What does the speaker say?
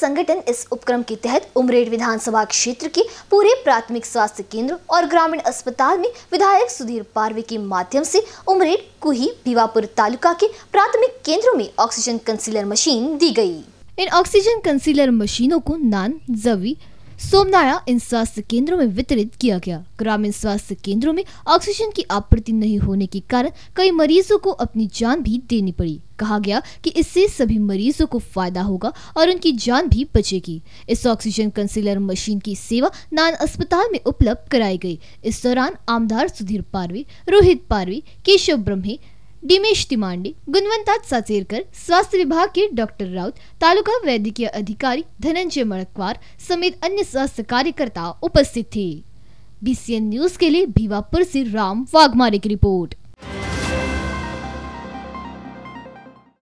संगठन इस उपक्रम के तहत उमरेड विधानसभा क्षेत्र के पूरे प्राथमिक स्वास्थ्य केंद्र और ग्रामीण अस्पताल में विधायक सुधीर पारवे के माध्यम से उमरेड कुही भीवापुर तालुका के प्राथमिक केंद्रों में ऑक्सीजन कंसीलर मशीन दी गई इन ऑक्सीजन कंसीलर मशीनों को नान जवी सोमनाया इन स्वास्थ्य केंद्रों में वितरित किया गया ग्रामीण स्वास्थ्य केंद्रों में ऑक्सीजन की आपूर्ति नहीं होने के कारण कई मरीजों को अपनी जान भी देनी पड़ी कहा गया कि इससे सभी मरीजों को फायदा होगा और उनकी जान भी बचेगी इस ऑक्सीजन कंसीलर मशीन की सेवा नान अस्पताल में उपलब्ध कराई गई इस दौरान आमदार सुधीर पारवी रोहित पारवी केशव ब्रह्मे डिमेश तिमांडे गुणवंता साचेरकर स्वास्थ्य विभाग के डॉक्टर राउत तालुका वैद्यकीय अधिकारी धनंजय मड़कवार समेत अन्य स्वास्थ्य कार्यकर्ता उपस्थित थे बीसीएन न्यूज के लिए भीवापुर से राम वाघमारे की रिपोर्ट